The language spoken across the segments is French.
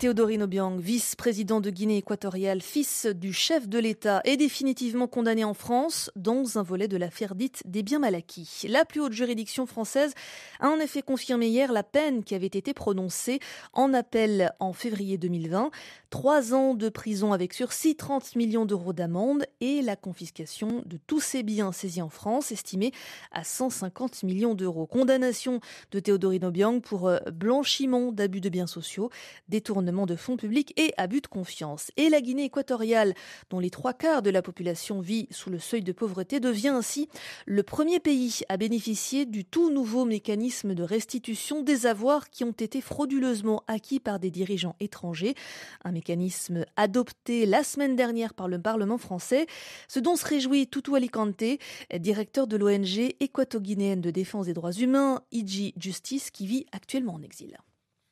Théodorino Biang, vice-président de Guinée équatoriale, fils du chef de l'État, est définitivement condamné en France dans un volet de l'affaire dite des biens mal acquis. La plus haute juridiction française a en effet confirmé hier la peine qui avait été prononcée en appel en février 2020. Trois ans de prison avec sursis, 30 millions d'euros d'amende et la confiscation de tous ses biens saisis en France, estimés à 150 millions d'euros. Condamnation de Théodorino Biang pour euh, blanchiment d'abus de biens sociaux, détournement de fonds publics et abus de confiance. Et la Guinée équatoriale, dont les trois quarts de la population vit sous le seuil de pauvreté, devient ainsi le premier pays à bénéficier du tout nouveau mécanisme de restitution des avoirs qui ont été frauduleusement acquis par des dirigeants étrangers mécanisme adopté la semaine dernière par le Parlement français, ce dont se réjouit Tutu Alicante, directeur de l'ONG équato-guinéenne de défense des droits humains, IG Justice, qui vit actuellement en exil.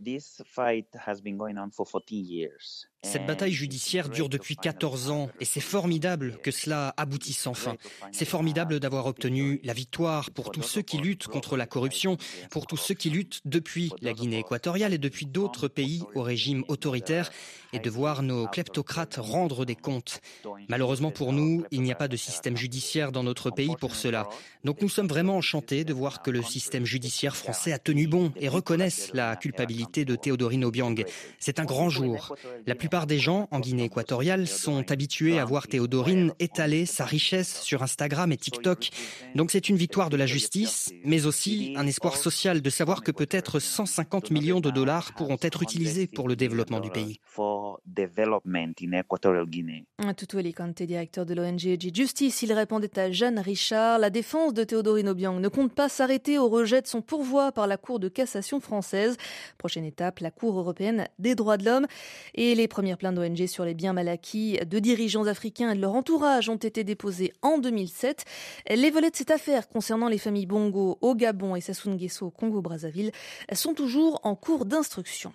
This fight has been going on for years. Cette bataille judiciaire dure depuis 14 ans et c'est formidable que cela aboutisse enfin. C'est formidable d'avoir obtenu la victoire pour tous ceux qui luttent contre la corruption, pour tous ceux qui luttent depuis la Guinée équatoriale et depuis d'autres pays au régime autoritaire et de voir nos kleptocrates rendre des comptes. Malheureusement pour nous, il n'y a pas de système judiciaire dans notre pays pour cela. Donc nous sommes vraiment enchantés de voir que le système judiciaire français a tenu bon et reconnaisse la culpabilité de Théodorine Obiang. C'est un grand jour. La plus plupart des gens en Guinée équatoriale sont habitués à voir Théodorine étaler sa richesse sur Instagram et TikTok. Donc c'est une victoire de la justice, mais aussi un espoir social de savoir que peut-être 150 millions de dollars pourront être utilisés pour le développement du pays. Tutweli Elikante, directeur de l'ONG Justice, il répondait à Jeanne Richard. La défense de Théodorine Obiang ne compte pas s'arrêter au rejet de son pourvoi par la Cour de cassation française. Prochaine étape, la Cour européenne des droits de l'homme. Et les premières plainte d'ONG sur les biens mal acquis de dirigeants africains et de leur entourage ont été déposés en 2007. Les volets de cette affaire concernant les familles Bongo au Gabon et Sassou Nguesso au Congo-Brazzaville sont toujours en cours d'instruction.